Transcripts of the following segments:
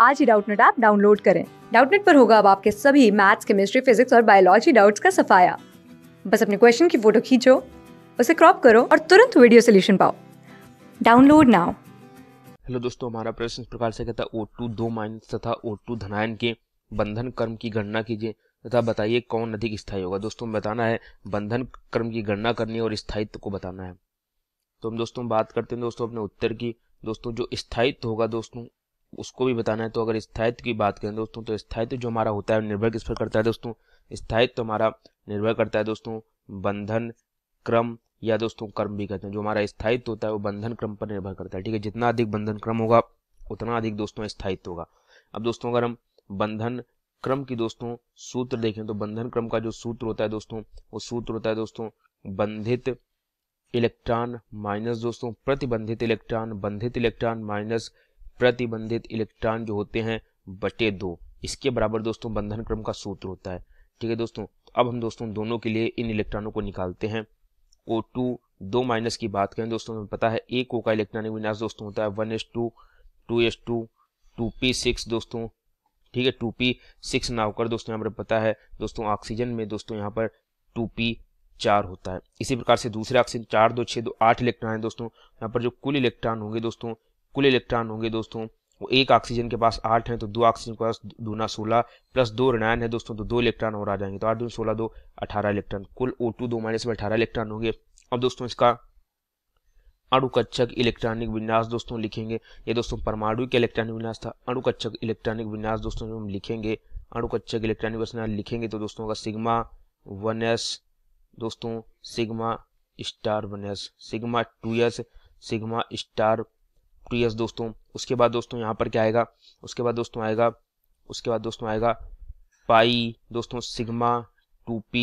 आज ही Doubtnut app download करें डाउटनेट पर होगा अब आपके सभी मैथ्स केमिस्ट्री फिजिक्स और बायोलॉजी डाउट्स का सफाया बस अपने क्वेश्चन की फोटो खींचो उसे क्रॉप करो और तुरंत वीडियो सोल्यूशन पाओ डाउनलोड नाउ हेलो दोस्तों हमारा प्रश्न इस प्रकार से कहता है ओ टू दो माइनस तथा ओ टू धनायन के बंधन कर्म की गणना कीजिए तथा बताइए कौन अधिक स्थायी होगा दोस्तों बताना है बंधन कर्म की गणना करनी है और स्थायित्व को बताना है तो हम दोस्तों बात करते हैं दोस्तों अपने उत्तर की दोस्तों जो स्थायित्व होगा दोस्तों उसको भी बताना है तो अगर स्थायित्व की बात करें दोस्तों तो स्थायित्व जो हमारा होता है निर्भर किस पर करता है दोस्तों स्थायित्व तो हमारा निर्भर करता है दोस्तों बंधन क्रम या दोस्तों कर्म भी कहते हैं जो हमारा स्थायित्व होता है वो बंधन क्रम पर निर्भर करता है ठीक है जितना अधिक बंधन क्रम होगा उतना अधिक दोस्तों स्थायित्व होगा अब दोस्तों अगर हम बंधन क्रम की दोस्तों सूत्र देखें तो बंधन क्रम का जो सूत्र होता है दोस्तों वो सूत्र होता है दोस्तों बंधित इलेक्ट्रॉन माइनस दोस्तों प्रतिबंधित इलेक्ट्रॉन बंधित इलेक्ट्रॉन माइनस प्रतिबंधित इलेक्ट्रॉन जो होते हैं बटे दो इसके बराबर दोस्तों बंधन क्रम का सूत्र होता है ठीक है दोस्तों तो अब हम दोस्तों दोनों के लिए इन इलेक्ट्रॉनों को निकालते हैं ओ टू दो माइनस की बात करें दोस्तों हमें पता है एक ओ का इलेक्ट्रॉनिक विन्यास दोस्तों होता है one S two two S two two P six दोस्तों ठीक है टू पी सिक्स ना होकर दोस्तों यहाँ पर पता है दोस्तों ऑक्सीजन में दोस्तों यहाँ पर टू पी चार होता है इसी प्रकार से दूसरे ऑक्सीजन चार दो छः दो आठ इलेक्ट्रॉन है दोस्तों यहाँ पर जो कुल इलेक्ट्रॉन होंगे दोस्तों कुल इलेक्ट्रॉन होंगे दोस्तों वो एक ऑक्सीजन के पास आठ हैं तो दो ऑक्सीजन के पास दूना सोलह प्लस दो ऋणायन है दोस्तों तो दो इलेक्ट्रॉन और आ जाएंगे तो आठ दो सोलह दो अठारह इलेक्ट्रॉन कुल ओ टू दो माइनस में अठारह इलेक्ट्रॉन होंगे अब दोस्तों इसका अणुकक्षक इलेक्ट्रॉनिक विन्यास दोस्तों लिखेंगे ये दोस्तों परमाणु के इलेक्ट्रॉनिक विन्यास था अणुकक्षक इलेक्ट्रॉनिक विन्यास दोस्तों जब हम लिखेंगे अणुकक्षक इलेक्ट्रॉनिक विन्यास लिखेंगे तो दोस्तों का सिग्मा वन एस दोस्तों sigma star one S sigma two S sigma star प्रियस दोस्तों उसके बाद दोस्तों यहाँ पर क्या आएगा उसके बाद दोस्तों आएगा उसके बाद दोस्तों आएगा पाई दोस्तों सिग्मा टू पी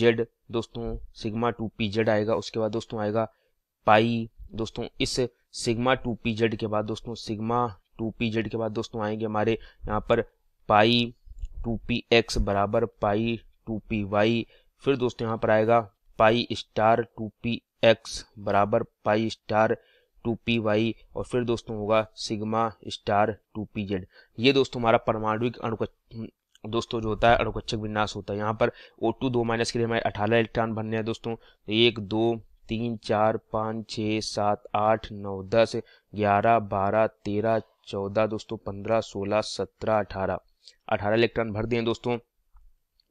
जेड दोस्तों सिग्मा टू पी जेड आएगा उसके बाद दोस्तों आएगा पाई दोस्तों इस सिग्मा टू पी जेड के बाद दोस्तों सिग्मा टू पी जेड के बाद दोस्तों आएंगे हमारे यहाँ पर पाई टू पी एक्स बराबर पाई टू पी वाई फिर दोस्तों यहाँ पर आएगा pi star two P X बराबर pi star two P Y और फिर दोस्तों होगा sigma star two P Z ये दोस्तों हमारा परमाणुिक अणुक दोस्तों जो होता है अणुकक्षक विन्यास होता है यहाँ पर ओ टू दो माइनस के लिए हमारे अठारह इलेक्ट्रॉन बनने हैं दोस्तों तो एक दो तीन चार पाँच छः सात आठ नौ दस ग्यारह बारह तेरह चौदह दोस्तों पंद्रह सोलह सत्रह अठारह अठारह इलेक्ट्रॉन भर दिए दोस्तों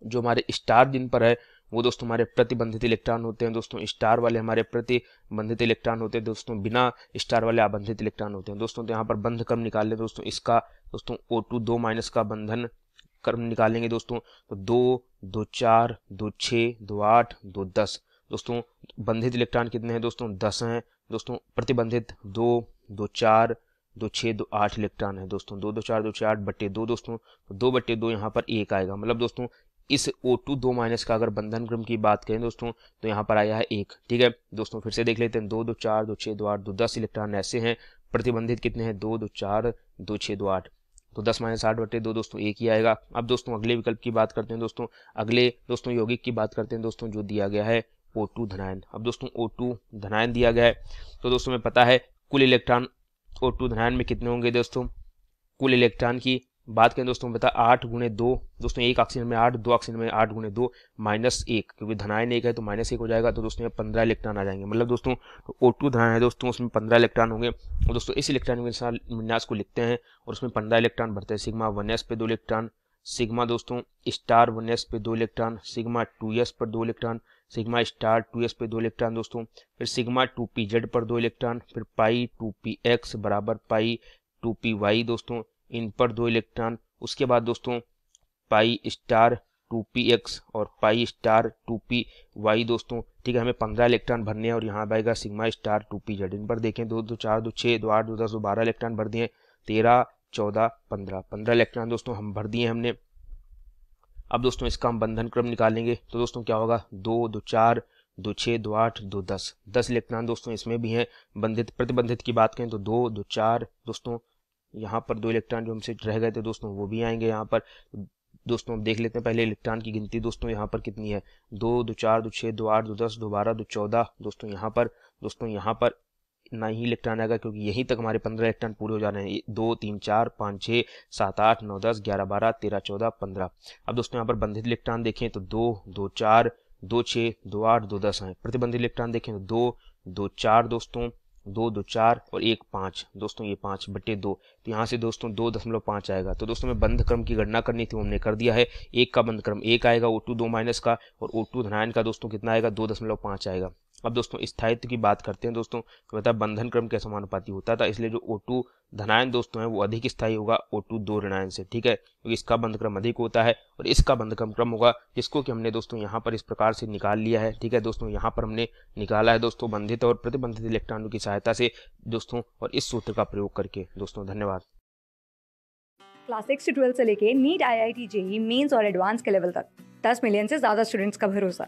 जो हमारे स्टार जिन पर है वो दोस्तों हमारे प्रतिबंधित इलेक्ट्रॉन होते हैं दोस्तों स्टार वाले हमारे प्रतिबंधित इलेक्ट्रॉन होते हैं दोस्तों बिना स्टार वाले आबंधित इलेक्ट्रॉन होते हैं दोस्तों तो यहाँ पर बंध कर्म निकाल लें दोस्तों इसका दोस्तों ओ टू दो माइनस का बंधन कर्म निकालेंगे दोस्तों तो दो दो चार दो छः दो आठ दो दस दोस्तों बंधित इलेक्ट्रॉन कितने हैं दोस्तों दस हैं दोस्तों प्रतिबंधित दो दो चार दो छः दो आठ इलेक्ट्रॉन है दोस्तों दो दो चार दो छः आठ बट्टे दो दोस्तों तो दो बट्टे दो यहाँ पर एक आएगा मतलब दोस्तों इस O2 दो माइनस का अगर बंधन क्रम की बात करें दोस्तों तो यहाँ पर आया है एक ठीक है दोस्तों फिर से देख लेते हैं दो दो चार दो छः दो आठ दो दस इलेक्ट्रॉन ऐसे हैं प्रतिबंधित कितने हैं दो दो चार दो छः दो आठ तो दस माइनस आठ बटे दो दोस्तों एक ही आएगा अब दोस्तों अगले विकल्प की बात करते हैं दोस्तों अगले दोस्तों यौगिक की बात करते हैं दोस्तों जो दिया गया है ओ धनायन अब दोस्तों ओ धनायन दिया गया है तो दोस्तों में पता है कुल इलेक्ट्रॉन ओ धनायन में कितने होंगे दोस्तों कुल इलेक्ट्रॉन की बात करें दोस्तों बता आठ गुणे दो दोस्तों एक ऑक्सीजन में आठ दो ऑक्सीजन में आठ गुणे दो माइनस एक क्योंकि धनायन एक है तो माइनस एक हो जाएगा तो दोस्तों पंद्रह इलेक्ट्रॉन आ जाएंगे मतलब दोस्तों ओ टू धनायन है दोस्तों उसमें पंद्रह इलेक्ट्रॉन होंगे और दोस्तों इस इलेक्ट्रॉन के विन्यास को लिखते हैं और उसमें पंद्रह इलेक्ट्रॉन भरते हैं सिग्मा वन एस पे दो इलेक्ट्रॉन सिग्मा दोस्तों स्टार वन एस पे दो इलेक्ट्रॉन सिग्मा टू एस पर दो electron sigma star two S पे दो इलेक्ट्रॉन दोस्तों फिर सिग्मा टू पी जेड पर दो इलेक्ट्रॉन फिर पाई टू पी एक्स बराबर पाई टू पी वाई दोस्तों इन पर दो इलेक्ट्रॉन उसके बाद दोस्तों pi star two P X और pi star two P Y दोस्तों ठीक है हमें पंद्रह इलेक्ट्रॉन भरने हैं और यहाँ आएगा sigma star two P Z इन पर देखें दो दो चार दो छः दो आठ दो दस दो बारह इलेक्ट्रॉन भर दिए तेरह चौदह पंद्रह पंद्रह इलेक्ट्रॉन दोस्तों हम भर दिए हमने अब दोस्तों इसका हम बंधन क्रम निकालेंगे तो दोस्तों क्या होगा दो दो चार दो छः दो आठ दो दस दस इलेक्ट्रॉन दोस्तों इसमें भी हैं बंधित प्रतिबंधित की बात करें तो दो दो चार दोस्तों यहाँ पर दो इलेक्ट्रॉन जो हमसे रह गए थे दोस्तों वो भी आएंगे यहाँ पर दोस्तों हम देख लेते हैं पहले इलेक्ट्रॉन की गिनती दोस्तों यहाँ पर कितनी है दो दो चार दो छः दो आठ दो दस दो बारह दो चौदह दोस्तों यहाँ पर दोस्तों यहाँ पर ना ही इलेक्ट्रॉन आएगा क्योंकि यहीं तक हमारे पंद्रह इलेक्ट्रॉन पूरे हो जा रहे हैं दो तीन चार पाँच छः सात आठ नौ दस ग्यारह बारह तेरह चौदह पंद्रह अब दोस्तों यहाँ पर बंधित इलेक्ट्रॉन देखें तो दो दो चार दो छः दो आठ दो दस हैं प्रतिबंधित इलेक्ट्रॉन देखें तो दो दो चार दोस्तों दो दो चार और एक पाँच दोस्तों ये पाँच बटे दो तो यहाँ से दोस्तों दो दशमलव पाँच आएगा तो दोस्तों में बंद क्रम की गणना करनी थी हमने कर दिया है एक का बंद क्रम एक आएगा ओ टू दो माइनस का और ओ टू धनायन का दोस्तों कितना आएगा दो दशमलव पाँच आएगा अब दोस्तों स्थायित्व की बात करते हैं दोस्तों तो बताया बंधन क्रम के समानुपाती होता था इसलिए जो O2 टू धनायन दोस्तों है वो अधिक स्थायी होगा O2 टू दो ऋणायन से ठीक है क्योंकि तो इसका बंधक्रम अधिक होता है और इसका बंधक्रम क्रम होगा जिसको कि हमने दोस्तों यहाँ पर इस प्रकार से निकाल लिया है ठीक है दोस्तों यहाँ पर हमने निकाला है दोस्तों बंधित और प्रतिबंधित इलेक्ट्रॉनों की सहायता से दोस्तों और इस सूत्र का प्रयोग करके दोस्तों धन्यवाद क्लास सिक्स से ट्वेल्थ से लेके NEET I I T JEE और एडवांस के लेवल तक दस मिलियन से ज्यादा स्टूडेंट्स का भरोसा